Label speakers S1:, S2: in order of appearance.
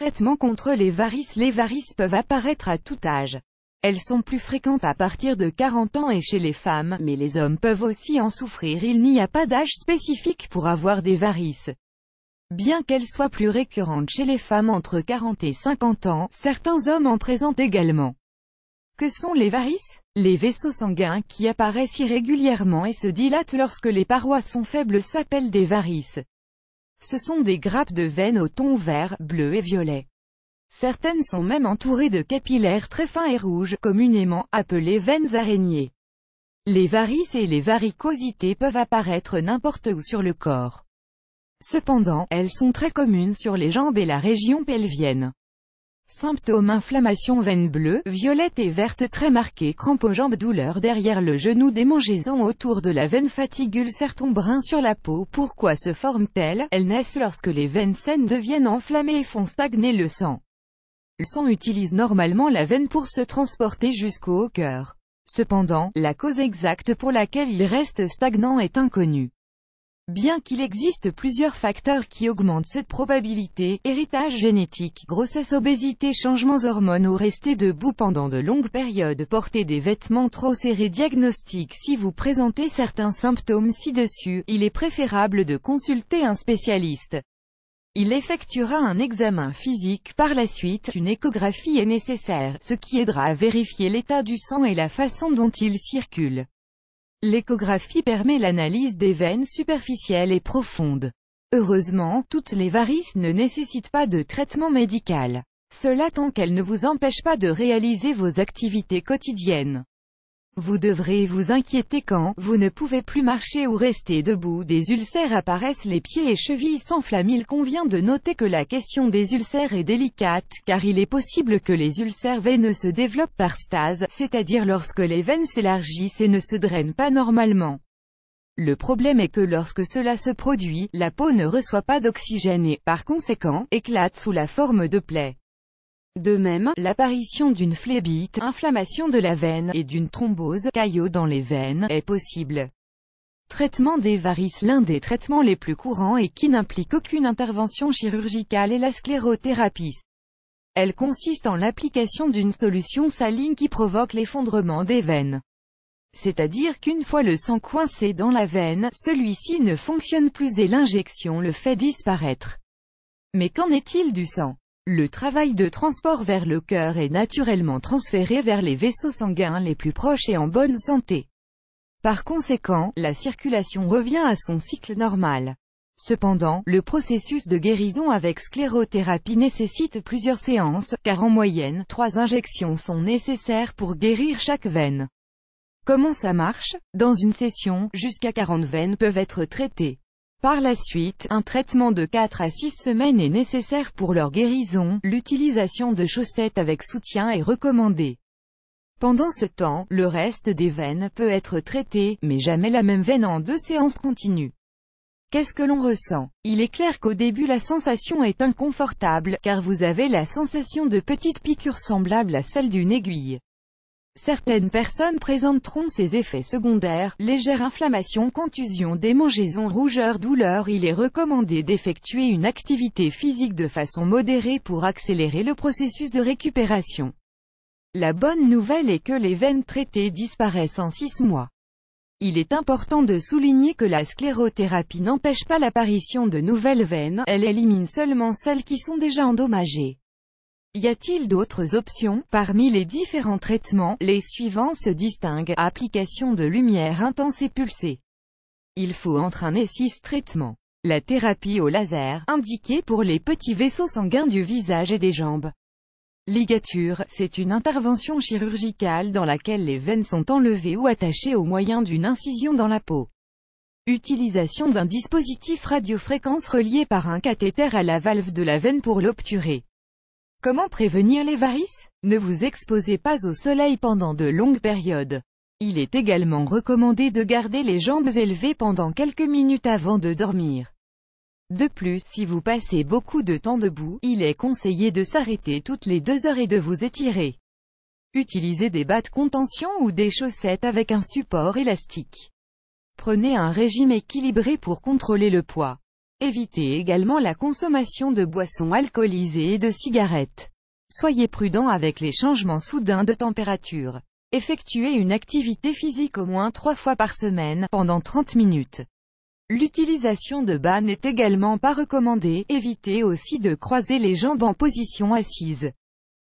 S1: traitement contre les varices Les varices peuvent apparaître à tout âge. Elles sont plus fréquentes à partir de 40 ans et chez les femmes, mais les hommes peuvent aussi en souffrir. Il n'y a pas d'âge spécifique pour avoir des varices. Bien qu'elles soient plus récurrentes chez les femmes entre 40 et 50 ans, certains hommes en présentent également. Que sont les varices Les vaisseaux sanguins qui apparaissent irrégulièrement et se dilatent lorsque les parois sont faibles s'appellent des varices. Ce sont des grappes de veines au ton vert, bleu et violet. Certaines sont même entourées de capillaires très fins et rouges, communément appelées veines araignées. Les varices et les varicosités peuvent apparaître n'importe où sur le corps. Cependant, elles sont très communes sur les jambes et la région pelvienne. Symptômes inflammation veine bleue, violette et verte très marquée, crampes aux jambes, douleur derrière le genou, démangeaison autour de la veine, fatigue, ulcère-ton brun sur la peau. Pourquoi se forment-elles Elles naissent lorsque les veines saines deviennent enflammées et font stagner le sang. Le sang utilise normalement la veine pour se transporter jusqu'au cœur. Cependant, la cause exacte pour laquelle il reste stagnant est inconnue. Bien qu'il existe plusieurs facteurs qui augmentent cette probabilité, héritage génétique, grossesse obésité, changements hormonaux, rester debout pendant de longues périodes, porter des vêtements trop serrés, diagnostic Si vous présentez certains symptômes ci-dessus, il est préférable de consulter un spécialiste. Il effectuera un examen physique par la suite, une échographie est nécessaire, ce qui aidera à vérifier l'état du sang et la façon dont il circule. L'échographie permet l'analyse des veines superficielles et profondes. Heureusement, toutes les varices ne nécessitent pas de traitement médical. Cela tant qu'elles ne vous empêchent pas de réaliser vos activités quotidiennes. Vous devrez vous inquiéter quand, vous ne pouvez plus marcher ou rester debout, des ulcères apparaissent les pieds et chevilles s'enflamment. Il convient de noter que la question des ulcères est délicate, car il est possible que les ulcères veineux se développent par stase, c'est-à-dire lorsque les veines s'élargissent et ne se drainent pas normalement. Le problème est que lorsque cela se produit, la peau ne reçoit pas d'oxygène et, par conséquent, éclate sous la forme de plaies. De même, l'apparition d'une phlébite, inflammation de la veine, et d'une thrombose, caillot dans les veines, est possible. Traitement des varices L'un des traitements les plus courants et qui n'implique aucune intervention chirurgicale est la sclérothérapie. Elle consiste en l'application d'une solution saline qui provoque l'effondrement des veines. C'est-à-dire qu'une fois le sang coincé dans la veine, celui-ci ne fonctionne plus et l'injection le fait disparaître. Mais qu'en est-il du sang le travail de transport vers le cœur est naturellement transféré vers les vaisseaux sanguins les plus proches et en bonne santé. Par conséquent, la circulation revient à son cycle normal. Cependant, le processus de guérison avec sclérothérapie nécessite plusieurs séances, car en moyenne, trois injections sont nécessaires pour guérir chaque veine. Comment ça marche Dans une session, jusqu'à 40 veines peuvent être traitées. Par la suite, un traitement de 4 à 6 semaines est nécessaire pour leur guérison, l'utilisation de chaussettes avec soutien est recommandée. Pendant ce temps, le reste des veines peut être traité, mais jamais la même veine en deux séances continues. Qu'est-ce que l'on ressent Il est clair qu'au début la sensation est inconfortable, car vous avez la sensation de petites piqûres semblables à celle d'une aiguille. Certaines personnes présenteront ces effets secondaires, légère inflammation, contusion, démangeaison, rougeur, douleur. Il est recommandé d'effectuer une activité physique de façon modérée pour accélérer le processus de récupération. La bonne nouvelle est que les veines traitées disparaissent en 6 mois. Il est important de souligner que la sclérothérapie n'empêche pas l'apparition de nouvelles veines, elle élimine seulement celles qui sont déjà endommagées. Y a-t-il d'autres options Parmi les différents traitements, les suivants se distinguent. Application de lumière intense et pulsée. Il faut entre un et six traitements. La thérapie au laser, indiquée pour les petits vaisseaux sanguins du visage et des jambes. Ligature, c'est une intervention chirurgicale dans laquelle les veines sont enlevées ou attachées au moyen d'une incision dans la peau. Utilisation d'un dispositif radiofréquence relié par un cathéter à la valve de la veine pour l'obturer. Comment prévenir les varices Ne vous exposez pas au soleil pendant de longues périodes. Il est également recommandé de garder les jambes élevées pendant quelques minutes avant de dormir. De plus, si vous passez beaucoup de temps debout, il est conseillé de s'arrêter toutes les deux heures et de vous étirer. Utilisez des bas de contention ou des chaussettes avec un support élastique. Prenez un régime équilibré pour contrôler le poids. Évitez également la consommation de boissons alcoolisées et de cigarettes. Soyez prudent avec les changements soudains de température. Effectuez une activité physique au moins trois fois par semaine, pendant 30 minutes. L'utilisation de bas n'est également pas recommandée, évitez aussi de croiser les jambes en position assise.